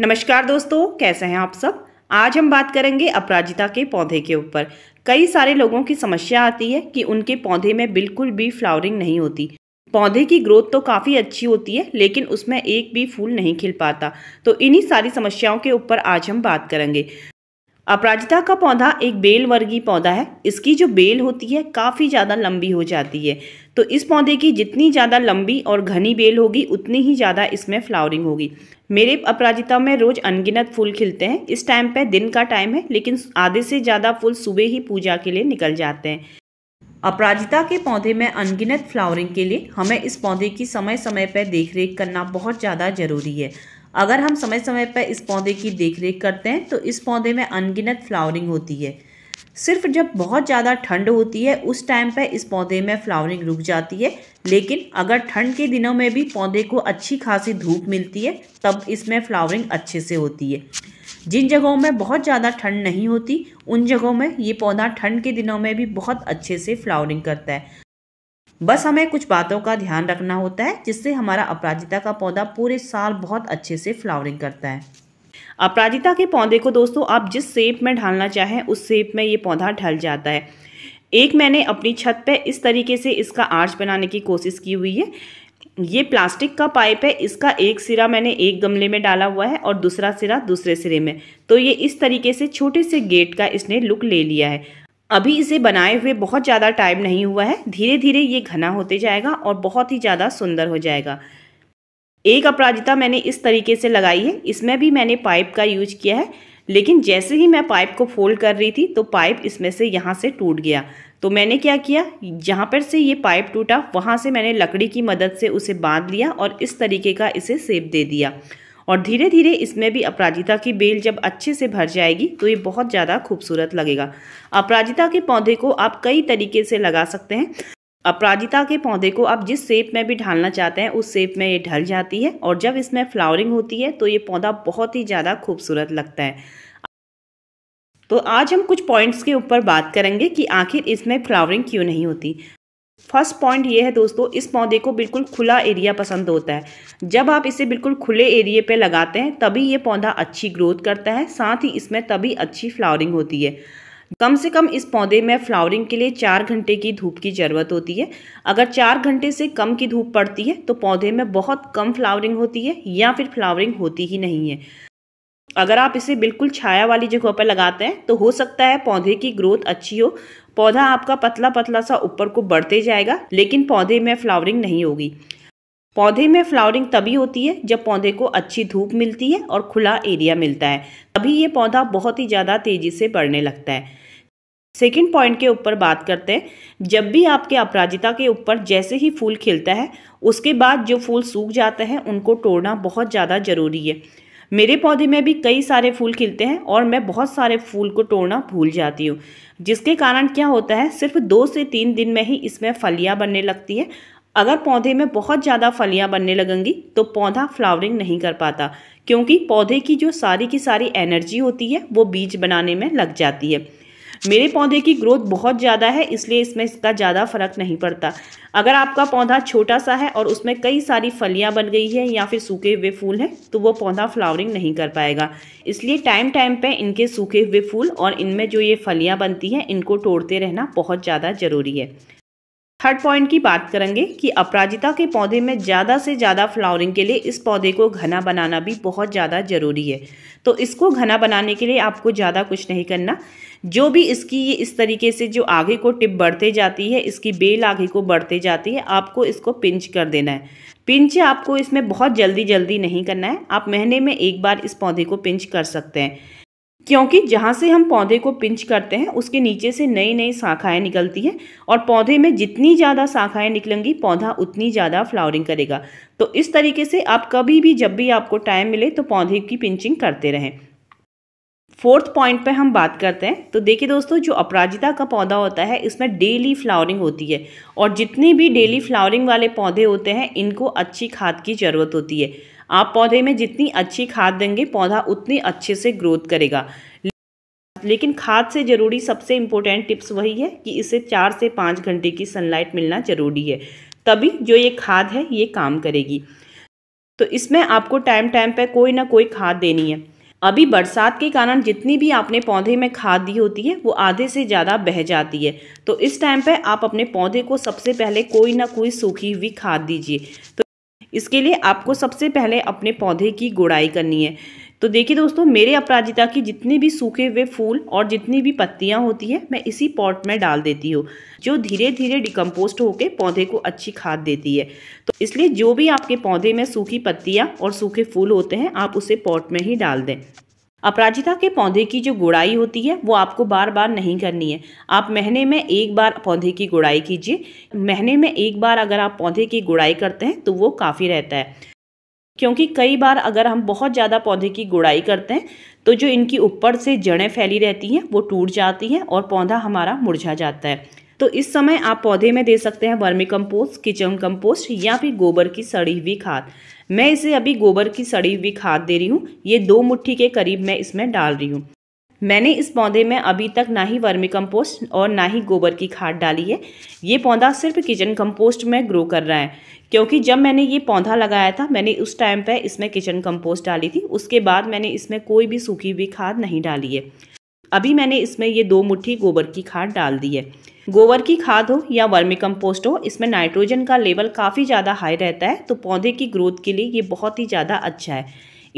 नमस्कार दोस्तों कैसे हैं आप सब आज हम बात करेंगे अपराजिता के पौधे के ऊपर कई सारे लोगों की समस्या आती है कि उनके पौधे में बिल्कुल भी फ्लावरिंग नहीं होती पौधे की ग्रोथ तो काफ़ी अच्छी होती है लेकिन उसमें एक भी फूल नहीं खिल पाता तो इन्हीं सारी समस्याओं के ऊपर आज हम बात करेंगे अपराजिता का पौधा एक बेल वर्गीय पौधा है इसकी जो बेल होती है काफ़ी ज़्यादा लंबी हो जाती है तो इस पौधे की जितनी ज़्यादा लंबी और घनी बेल होगी उतनी ही ज़्यादा इसमें फ्लावरिंग होगी मेरे अपराजिता में रोज़ अनगिनत फूल खिलते हैं इस टाइम पे दिन का टाइम है लेकिन आधे से ज़्यादा फूल सुबह ही पूजा के लिए निकल जाते हैं अपराजिता के पौधे में अनगिनत फ्लावरिंग के लिए हमें इस पौधे की समय समय पर देख करना बहुत ज़्यादा ज़रूरी है अगर हम समय समय पर इस पौधे की देखरेख करते हैं तो इस पौधे में अनगिनत फ्लावरिंग होती है सिर्फ जब बहुत ज़्यादा ठंड होती है उस टाइम पर इस पौधे में फ्लावरिंग रुक जाती है लेकिन अगर ठंड के दिनों में भी पौधे को अच्छी खासी धूप मिलती है तब इसमें फ्लावरिंग अच्छे से होती है जिन जगहों में बहुत ज़्यादा ठंड नहीं होती उन जगहों में ये पौधा ठंड के दिनों में भी बहुत अच्छे से फ्लावरिंग करता है बस हमें कुछ बातों का ध्यान रखना होता है जिससे हमारा अपराजिता का पौधा पूरे साल बहुत अच्छे से फ्लावरिंग करता है अपराजिता के पौधे को दोस्तों आप जिस सेप में ढालना चाहें उस सेप में ये पौधा ढल जाता है एक मैंने अपनी छत पे इस तरीके से इसका आर्च बनाने की कोशिश की हुई है ये प्लास्टिक का पाइप है इसका एक सिरा मैंने एक गमले में डाला हुआ है और दूसरा सिरा दूसरे सिरे में तो ये इस तरीके से छोटे से गेट का इसने लुक ले लिया है अभी इसे बनाए हुए बहुत ज़्यादा टाइम नहीं हुआ है धीरे धीरे ये घना होते जाएगा और बहुत ही ज़्यादा सुंदर हो जाएगा एक अपराजिता मैंने इस तरीके से लगाई है इसमें भी मैंने पाइप का यूज किया है लेकिन जैसे ही मैं पाइप को फोल्ड कर रही थी तो पाइप इसमें से यहाँ से टूट गया तो मैंने क्या किया जहाँ पर से ये पाइप टूटा वहाँ से मैंने लकड़ी की मदद से उसे बांध लिया और इस तरीके का इसे सेप दे दिया और धीरे धीरे इसमें भी अपराजिता की बेल जब अच्छे से भर जाएगी तो ये बहुत ज़्यादा खूबसूरत लगेगा अपराजिता के पौधे को आप कई तरीके से लगा सकते हैं अपराजिता के पौधे को आप जिस शेप में भी ढालना चाहते हैं उस शेप में ये ढल जाती है और जब इसमें फ्लावरिंग होती है तो ये पौधा बहुत ही ज़्यादा खूबसूरत लगता है तो आज हम कुछ पॉइंट्स के ऊपर बात करेंगे कि आखिर इसमें फ्लावरिंग क्यों नहीं होती फर्स्ट पॉइंट ये है दोस्तों इस पौधे को बिल्कुल खुला एरिया पसंद होता है जब आप इसे बिल्कुल खुले एरिए पे लगाते हैं तभी ये पौधा अच्छी ग्रोथ करता है साथ ही इसमें तभी अच्छी फ्लावरिंग होती है कम से कम इस पौधे में फ्लावरिंग के लिए चार घंटे की धूप की ज़रूरत होती है अगर चार घंटे से कम की धूप पड़ती है तो पौधे में बहुत कम फ्लावरिंग होती है या फिर फ्लावरिंग होती ही नहीं है अगर आप इसे बिल्कुल छाया वाली जगह पर लगाते हैं तो हो सकता है पौधे की ग्रोथ अच्छी हो पौधा आपका पतला पतला सा ऊपर को बढ़ते जाएगा लेकिन पौधे में फ्लावरिंग नहीं होगी पौधे में फ्लावरिंग तभी होती है जब पौधे को अच्छी धूप मिलती है और खुला एरिया मिलता है तभी ये पौधा बहुत ही ज़्यादा तेज़ी से बढ़ने लगता है सेकेंड पॉइंट के ऊपर बात करते हैं जब भी आपके अपराजिता के ऊपर जैसे ही फूल खिलता है उसके बाद जो फूल सूख जाते हैं उनको तोड़ना बहुत ज़्यादा ज़रूरी है मेरे पौधे में भी कई सारे फूल खिलते हैं और मैं बहुत सारे फूल को तोड़ना भूल जाती हूँ जिसके कारण क्या होता है सिर्फ दो से तीन दिन में ही इसमें फलियाँ बनने लगती है अगर पौधे में बहुत ज़्यादा फलियाँ बनने लगेंगी तो पौधा फ्लावरिंग नहीं कर पाता क्योंकि पौधे की जो सारी की सारी एनर्जी होती है वो बीज बनाने में लग जाती है मेरे पौधे की ग्रोथ बहुत ज़्यादा है इसलिए इसमें इसका ज़्यादा फ़र्क नहीं पड़ता अगर आपका पौधा छोटा सा है और उसमें कई सारी फलियाँ बन गई है या फिर सूखे हुए फूल हैं तो वो पौधा फ्लावरिंग नहीं कर पाएगा इसलिए टाइम टाइम पर इनके सूखे हुए फूल और इनमें जो ये फलियाँ बनती हैं इनको तोड़ते रहना बहुत ज़्यादा ज़रूरी है थर्ड पॉइंट की बात करेंगे कि अपराजिता के पौधे में ज़्यादा से ज़्यादा फ्लावरिंग के लिए इस पौधे को घना बनाना भी बहुत ज़्यादा ज़रूरी है तो इसको घना बनाने के लिए आपको ज़्यादा कुछ नहीं करना जो भी इसकी ये इस तरीके से जो आगे को टिप बढ़ते जाती है इसकी बेल आगे को बढ़ते जाती है आपको इसको पिंच कर देना है पिंच आपको इसमें बहुत जल्दी जल्दी नहीं करना है आप महीने में एक बार इस पौधे को पिंच कर सकते हैं क्योंकि जहाँ से हम पौधे को पिंच करते हैं उसके नीचे से नई नई शाखाएं निकलती हैं और पौधे में जितनी ज़्यादा शाखाएं निकलेंगी पौधा उतनी ज़्यादा फ्लावरिंग करेगा तो इस तरीके से आप कभी भी जब भी आपको टाइम मिले तो पौधे की पिंचिंग करते रहें फोर्थ पॉइंट पे हम बात करते हैं तो देखिए दोस्तों जो अपराजिता का पौधा होता है इसमें डेली फ्लावरिंग होती है और जितने भी डेली फ्लावरिंग वाले पौधे होते हैं इनको अच्छी खाद की ज़रूरत होती है आप पौधे में जितनी अच्छी खाद देंगे पौधा उतनी अच्छे से ग्रोथ करेगा लेकिन खाद से ज़रूरी सबसे इम्पोर्टेंट टिप्स वही है कि इसे चार से पाँच घंटे की सनलाइट मिलना ज़रूरी है तभी जो ये खाद है ये काम करेगी तो इसमें आपको टाइम टाइम पर कोई ना कोई खाद देनी है अभी बरसात के कारण जितनी भी आपने पौधे में खाद दी होती है वो आधे से ज़्यादा बह जाती है तो इस टाइम पे आप अपने पौधे को सबसे पहले कोई ना कोई सूखी हुई खाद दीजिए तो इसके लिए आपको सबसे पहले अपने पौधे की गुड़ाई करनी है तो देखिए दोस्तों मेरे अपराजिता की जितने भी सूखे हुए फूल और जितनी भी पत्तियां होती है मैं इसी पॉट में डाल देती हूँ जो धीरे धीरे डिकम्पोस्ट होकर पौधे को अच्छी खाद देती है तो इसलिए जो भी आपके पौधे में सूखी पत्तियाँ और सूखे फूल होते हैं आप उसे पॉट में ही डाल दें अपराजिता के पौधे की जो गुड़ाई होती है वो आपको बार बार नहीं करनी है आप महीने में एक बार पौधे की गुड़ाई कीजिए महीने में एक बार अगर आप पौधे की गुड़ाई करते हैं तो वो काफ़ी रहता है क्योंकि कई बार अगर हम बहुत ज़्यादा पौधे की गुड़ाई करते हैं तो जो इनकी ऊपर से जड़ें फैली रहती हैं वो टूट जाती हैं और पौधा हमारा मुरझा जाता है तो इस समय आप पौधे में दे सकते हैं वर्मी कंपोस्ट किचन कंपोस्ट या फिर गोबर की सड़ी हुई खाद मैं इसे अभी गोबर की सड़ी हुई खाद दे रही हूँ ये दो मुट्ठी के करीब मैं इसमें डाल रही हूँ मैंने इस पौधे में अभी तक ना ही वर्मी कंपोस्ट और ना ही गोबर की खाद डाली है ये पौधा सिर्फ किचन कंपोस्ट में ग्रो कर रहा है क्योंकि जब मैंने ये पौधा लगाया था मैंने उस टाइम पे इसमें किचन कंपोस्ट डाली थी उसके बाद मैंने इसमें कोई भी सूखी हुई खाद नहीं डाली है अभी मैंने इसमें ये दो मुट्ठी गोबर की खाद डाल दी है गोबर की खाद हो या वर्मी कंपोस्ट हो इसमें नाइट्रोजन का लेवल काफ़ी ज़्यादा हाई रहता है तो पौधे की ग्रोथ के लिए ये बहुत ही ज़्यादा अच्छा है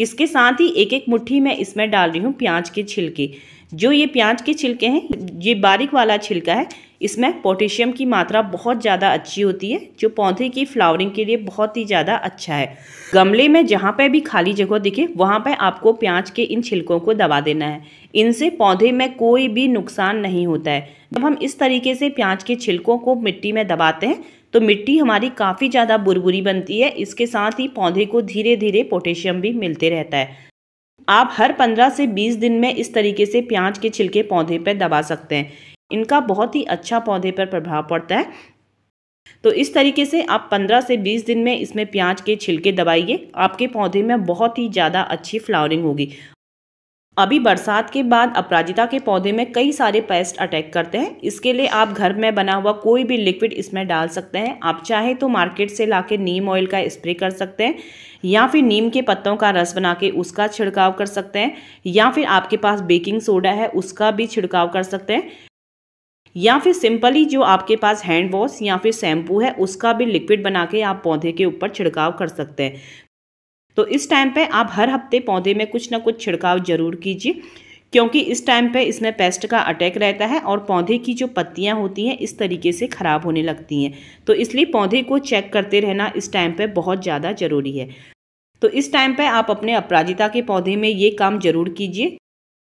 इसके साथ ही एक एक मुट्ठी मैं इसमें डाल रही हूँ प्याज के छिलके जो ये प्याज के छिलके हैं ये बारीक वाला छिलका है इसमें पोटेशियम की मात्रा बहुत ज़्यादा अच्छी होती है जो पौधे की फ्लावरिंग के लिए बहुत ही ज़्यादा अच्छा है गमले में जहाँ पर भी खाली जगह दिखे वहाँ पर आपको प्याज के इन छिलकों को दबा देना है इनसे पौधे में कोई भी नुकसान नहीं होता है जब हम इस तरीके से प्याज के छिलकों को मिट्टी में दबाते हैं तो मिट्टी हमारी काफ़ी ज़्यादा बुरबुरी बनती है इसके साथ ही पौधे को धीरे धीरे पोटेशियम भी मिलते रहता है आप हर 15 से 20 दिन में इस तरीके से प्याज के छिलके पौधे पर दबा सकते हैं इनका बहुत ही अच्छा पौधे पर प्रभाव पड़ता है तो इस तरीके से आप 15 से 20 दिन में इसमें प्याज के छिलके दबाइए आपके पौधे में बहुत ही ज़्यादा अच्छी फ्लावरिंग होगी अभी बरसात के बाद अपराजिता के पौधे में कई सारे पेस्ट अटैक करते हैं इसके लिए आप घर में बना हुआ कोई भी लिक्विड इसमें डाल सकते हैं आप चाहे तो मार्केट से ला नीम ऑयल का स्प्रे कर सकते हैं या फिर नीम के पत्तों का रस बना के उसका छिड़काव कर सकते हैं या फिर आपके पास बेकिंग सोडा है उसका भी छिड़काव कर सकते हैं या फिर सिंपली जो आपके पास हैंड वॉश या फिर शैम्पू है उसका भी लिक्विड बना के आप पौधे के ऊपर छिड़काव कर सकते हैं तो इस टाइम पे आप हर हफ्ते पौधे में कुछ ना कुछ छिड़काव जरूर कीजिए क्योंकि इस टाइम पे इसमें पेस्ट का अटैक रहता है और पौधे की जो पत्तियां होती हैं इस तरीके से ख़राब होने लगती हैं तो इसलिए पौधे को चेक करते रहना इस टाइम पे बहुत ज़्यादा ज़रूरी है तो इस टाइम पे आप अपने अपराजिता के पौधे में ये काम जरूर कीजिए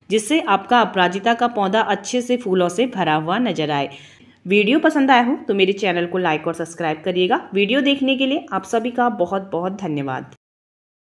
जिससे आपका अपराजिता का पौधा अच्छे से फूलों से भरा हुआ नजर आए वीडियो पसंद आया हो तो मेरे चैनल को लाइक और सब्सक्राइब करिएगा वीडियो देखने के लिए आप सभी का बहुत बहुत धन्यवाद